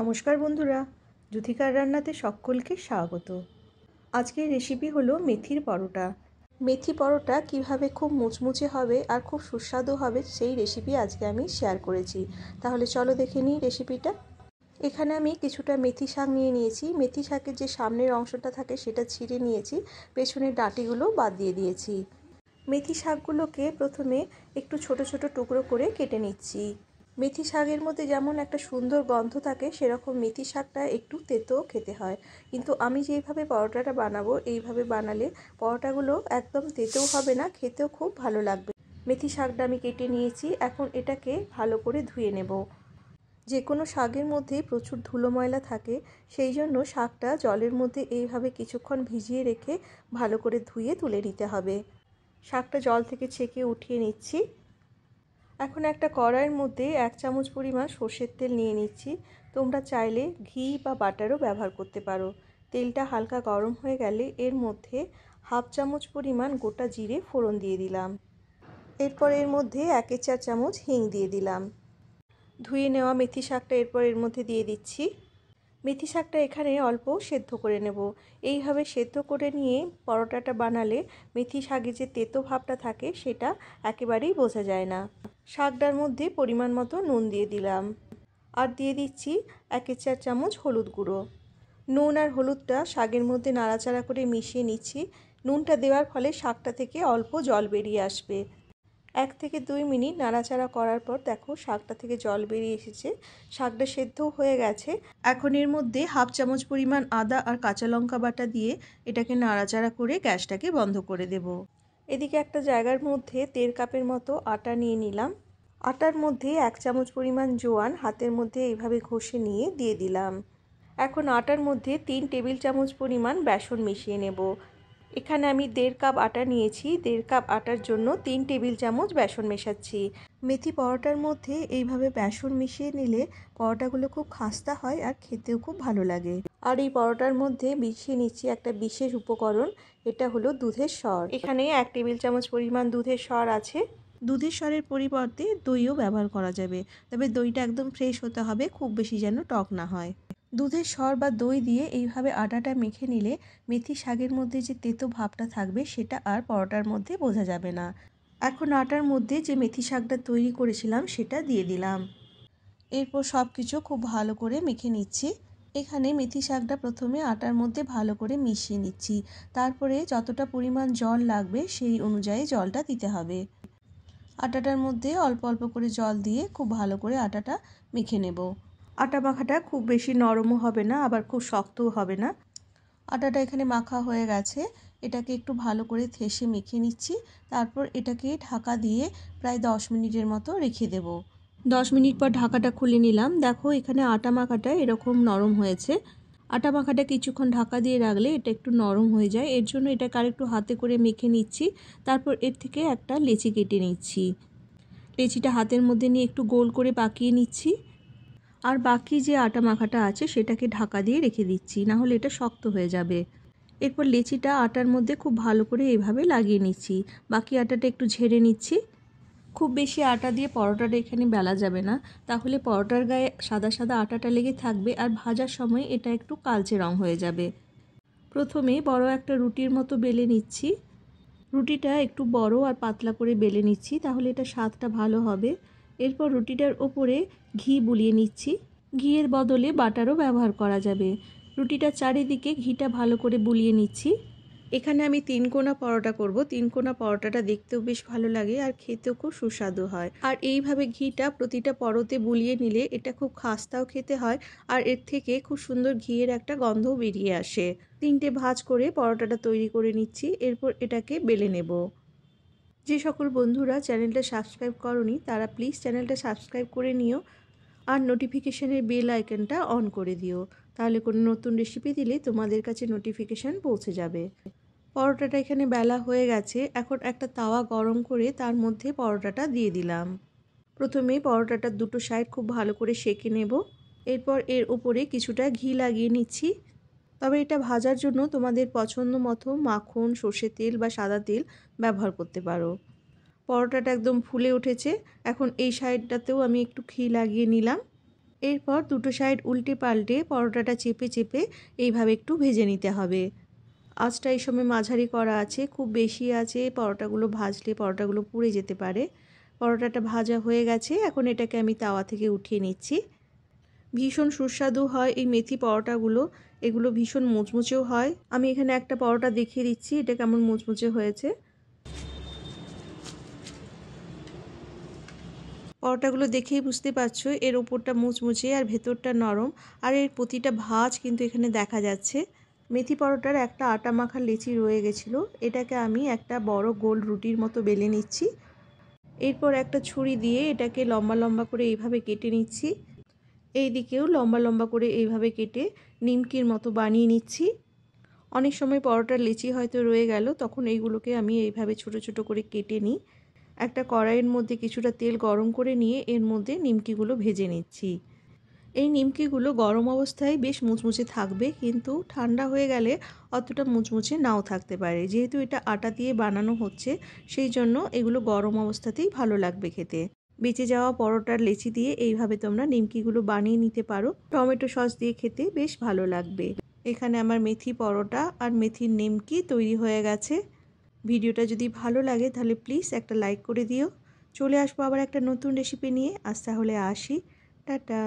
নমস্কার বন্ধুরা জুথিকার রান্নাতে সকলকে স্বাগত আজকের রেসিপি হলো মেথির পরোটা মেথি পরোটা কিভাবে খুব মুচমুচে হবে আর খুব সুস্বাদু হবে সেই রেসিপি আজকে আমি শেয়ার করেছি তাহলে চলো দেখে নিই রেসিপিটা এখানে আমি কিছুটা মেথি শাক নিয়ে নিয়েছি মেথি শাকের যে সামনের অংশটা থাকে সেটা ছিঁড়ে নিয়েছি পেছনের ডাঁটিগুলো বাদ দিয়ে দিয়েছি মেথি শাকগুলোকে প্রথমে একটু ছোট ছোট টুকরো করে কেটে নিচ্ছি মেথি শাকের মধ্যে যেমন একটা সুন্দর গন্ধ থাকে সেরকম মেথি শাকটা একটু তেতো খেতে হয় কিন্তু আমি যেইভাবে পরোটাটা বানাবো এইভাবে বানালে পরোটাগুলো একদম তেতেও হবে না খেতেও খুব ভালো লাগবে মেথি শাকটা আমি কেটে নিয়েছি এখন এটাকে ভালো করে ধুয়ে নেব যে কোনো শাকের মধ্যে প্রচুর ধুলো ময়লা থাকে সেই জন্য শাকটা জলের মধ্যে এইভাবে কিছুক্ষণ ভিজিয়ে রেখে ভালো করে ধুয়ে তুলে নিতে হবে শাকটা জল থেকে ছেঁকে উঠিয়ে নিচ্ছি এখন একটা কড়াইয়ের মধ্যে এক চামচ পরিমাণ সর্ষের তেল নিয়ে নিচ্ছি তোমরা চাইলে ঘি বা বাটারও ব্যবহার করতে পারো তেলটা হালকা গরম হয়ে গেলে এর মধ্যে হাফ চামচ পরিমাণ গোটা জিরে ফোড়ন দিয়ে দিলাম এরপর এর মধ্যে একে চার চামচ হিং দিয়ে দিলাম ধুয়ে নেওয়া মেথি শাকটা এরপর এর মধ্যে দিয়ে দিচ্ছি মেথি শাকটা এখানে অল্প সেদ্ধ করে নেব এইভাবে সেদ্ধ করে নিয়ে পরোটাটা বানালে মেথি শাকে যে তেতো ভাবটা থাকে সেটা একেবারেই বোঝা যায় না শাকটার মধ্যে পরিমাণ মতো নুন দিয়ে দিলাম আর দিয়ে দিচ্ছি একের চার চামচ হলুদ গুঁড়ো নুন আর হলুদটা শাকের মধ্যে নাড়াচাড়া করে মিশিয়ে নিচ্ছি নুনটা দেওয়ার ফলে শাকটা থেকে অল্প জল বেরিয়ে আসবে এক থেকে দুই মিনিট নাড়াচাড়া করার পর দেখো শাকটা থেকে জল বেরিয়ে এসেছে শাকটা সেদ্ধ হয়ে গেছে এখন এর মধ্যে হাফ চামচ পরিমাণ আদা আর কাঁচা লঙ্কা বাটা দিয়ে এটাকে নাড়াচাড়া করে গ্যাসটাকে বন্ধ করে দেব এদিকে একটা জায়গার মধ্যে তের কাপের মতো আটা নিয়ে নিলাম আটার মধ্যে এক চামচ পরিমাণ জোয়ান হাতের মধ্যে এইভাবে ঘষে নিয়ে দিয়ে দিলাম এখন আটার মধ্যে তিন টেবিল চামচ পরিমাণ বেসন মিশিয়ে নেব এখানে আমি দেড় কাপ আটা নিয়েছি দেড় কাপ আটার জন্য তিন টেবিল চামচ বেসন মেশাচ্ছি মেথি পরোটার মধ্যে এইভাবে বেসন মিশিয়ে নিলে পরোটাগুলো খুব খাস্তা হয় আর খেতেও খুব ভালো লাগে আর এই পরোটার মধ্যে মিশিয়ে নিচ্ছি একটা বিশেষ উপকরণ এটা হলো দুধের স্বর এখানে এক টেবিল চামচ পরিমাণ দুধের স্বর আছে দুধের স্বরের পরিবর্তে দইও ব্যবহার করা যাবে তবে দইটা একদম ফ্রেশ হতে হবে খুব বেশি যেন টক না হয় দুধের সর বা দই দিয়ে এইভাবে আটাটা মেখে নিলে মেথি শাকের মধ্যে যে তেতো ভাবটা থাকবে সেটা আর পরোটার মধ্যে বোঝা যাবে না এখন আটার মধ্যে যে মেথি শাকটা তৈরি করেছিলাম সেটা দিয়ে দিলাম এরপর সব কিছু খুব ভালো করে মেখে নিচ্ছি এখানে মেথি শাকটা প্রথমে আটার মধ্যে ভালো করে মিশিয়ে নিচ্ছি তারপরে যতটা পরিমাণ জল লাগবে সেই অনুযায়ী জলটা দিতে হবে আটাটার মধ্যে অল্প অল্প করে জল দিয়ে খুব ভালো করে আটাটা মেখে নেবো আটা মাখাটা খুব বেশি নরমও হবে না আবার খুব শক্তও হবে না আটাটা এখানে মাখা হয়ে গেছে এটাকে একটু ভালো করে থেসে মেখে নিচ্ছি তারপর এটাকে ঢাকা দিয়ে প্রায় দশ মিনিটের মতো রেখে দেব দশ মিনিট পর ঢাকাটা খুলে নিলাম দেখো এখানে আটা মাখাটা এরকম নরম হয়েছে আটা মাখাটা কিছুক্ষণ ঢাকা দিয়ে রাখলে এটা একটু নরম হয়ে যায় এর জন্য এটাকে আরেকটু একটু হাতে করে মেখে নিচ্ছি তারপর এর থেকে একটা লেচি কেটে নিচ্ছি লেচিটা হাতের মধ্যে নিয়ে একটু গোল করে পাকিয়ে নিচ্ছি আর বাকি যে আটা মাখাটা আছে সেটাকে ঢাকা দিয়ে রেখে দিচ্ছি না হলে এটা শক্ত হয়ে যাবে এরপর লেচিটা আটার মধ্যে খুব ভালো করে এভাবে লাগিয়ে নিচ্ছি বাকি আটাটা একটু ঝেড়ে নিচ্ছি খুব বেশি আটা দিয়ে পরোটাটা এখানে বেলা যাবে না তাহলে পরোটার গায়ে সাদা সাদা আটাটা লেগে থাকবে আর ভাজার সময় এটা একটু কালচে রং হয়ে যাবে প্রথমে বড় একটা রুটির মতো বেলে নিচ্ছি রুটিটা একটু বড় আর পাতলা করে বেলে নিচ্ছি তাহলে এটা স্বাদটা ভালো হবে এরপর রুটিটার ওপরে ঘি বুলিয়ে নিচ্ছি ঘিয়ের বদলে বাটারও ব্যবহার করা যাবে রুটিটা চারিদিকে ঘিটা ভালো করে বুলিয়ে নিচ্ছি এখানে আমি তিন কোনা পরোটা করব তিন কোনা পরোটাটা দেখতেও বেশ ভালো লাগে আর খেতেও খুব সুস্বাদু হয় আর এইভাবে ঘিটা প্রতিটা পরোতে বুলিয়ে নিলে এটা খুব খাস্তাও খেতে হয় আর এর থেকে খুব সুন্দর ঘিয়ের একটা গন্ধ বেরিয়ে আসে তিনটে ভাজ করে পরোটাটা তৈরি করে নিচ্ছি এরপর এটাকে বেলে নেবো যে সকল বন্ধুরা চ্যানেলটা সাবস্ক্রাইব করনি তারা প্লিজ চ্যানেলটা সাবস্ক্রাইব করে নিও আর নোটিফিকেশানের বেল আইকনটা অন করে দিও তাহলে কোনো নতুন রেসিপি দিলে তোমাদের কাছে নোটিফিকেশান পৌঁছে যাবে পরোটাটা এখানে বেলা হয়ে গেছে এখন একটা তাওয়া গরম করে তার মধ্যে পরোটাটা দিয়ে দিলাম প্রথমে পরোটাটার দুটো সাইড খুব ভালো করে সেঁকে নেব এরপর এর উপরে কিছুটা ঘি লাগিয়ে নিচ্ছি তবে এটা ভাজার জন্য তোমাদের পছন্দ মতো মাখন সর্ষে তেল বা সাদা তেল ব্যবহার করতে পারো পরোটাটা একদম ফুলে উঠেছে এখন এই সাইডটাতেও আমি একটু ঘি লাগিয়ে নিলাম এরপর দুটো সাইড উল্টে পাল্টে পরোটাটা চেপে চেপে এইভাবে একটু ভেজে নিতে হবে আজটা এই সময় মাঝারি করা আছে খুব বেশি আছে পরোটাগুলো ভাজলে পরোটাগুলো পুড়ে যেতে পারে পরোটাটা ভাজা হয়ে গেছে এখন এটাকে আমি তাওয়া থেকে উঠিয়ে নিচ্ছি ভীষণ সুস্বাদু হয় এই মেথি পরোটাগুলো এগুলো ভীষণ মুচমুচেও হয় আমি এখানে একটা পরোটা দেখিয়ে দিচ্ছি এটা কেমন মুচমুচে হয়েছে পরোটাগুলো দেখেই বুঝতে পারছো এর ওপরটা মুচমুচে আর ভেতরটা নরম আর এর প্রতিটা ভাজ কিন্তু এখানে দেখা যাচ্ছে মেথি পরোটার একটা আটা মাখা লেচি রয়ে গেছিলো এটাকে আমি একটা বড় গোল রুটির মতো বেলে নিচ্ছি এরপর একটা ছুরি দিয়ে এটাকে লম্বা লম্বা করে এইভাবে কেটে নিচ্ছি এই দিকেও লম্বা লম্বা করে এইভাবে কেটে নিমকির মতো বানিয়ে নিচ্ছি অনেক সময় পরোটার লিচি হয়তো রয়ে গেল তখন এইগুলোকে আমি এইভাবে ছোট ছোট করে কেটে নিই একটা কড়াইয়ের মধ্যে কিছুটা তেল গরম করে নিয়ে এর মধ্যে নিমকিগুলো ভেজে নিচ্ছি এই নিমকিগুলো গরম অবস্থায় বেশ মুচমুচে থাকবে কিন্তু ঠান্ডা হয়ে গেলে অতটা মুচমুচে নাও থাকতে পারে যেহেতু এটা আটা দিয়ে বানানো হচ্ছে সেই জন্য এগুলো গরম অবস্থাতেই ভালো লাগবে খেতে বেঁচে যাওয়া পরোটার লেচি দিয়ে এইভাবে তোমরা নিমকিগুলো বানিয়ে নিতে পারো টমেটো সস দিয়ে খেতে বেশ ভালো লাগবে এখানে আমার মেথি পরোটা আর মেথির নিমকি তৈরি হয়ে গেছে ভিডিওটা যদি ভালো লাগে তাহলে প্লিজ একটা লাইক করে দিও চলে আসবো আবার একটা নতুন রেসিপি নিয়ে আজ তাহলে আসি টাটা